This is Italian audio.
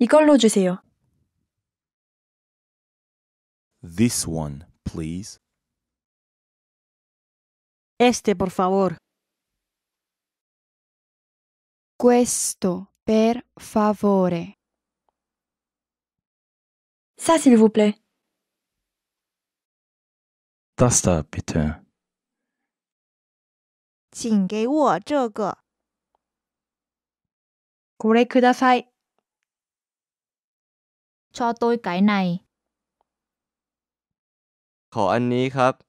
이걸로 주세요. This one, please. Este, por favor. Questo, per favore. Ça, s'il vous plaît. Das da, bitte. 请给我这个。これください。cho tôi cái này ขออันนี้ครับ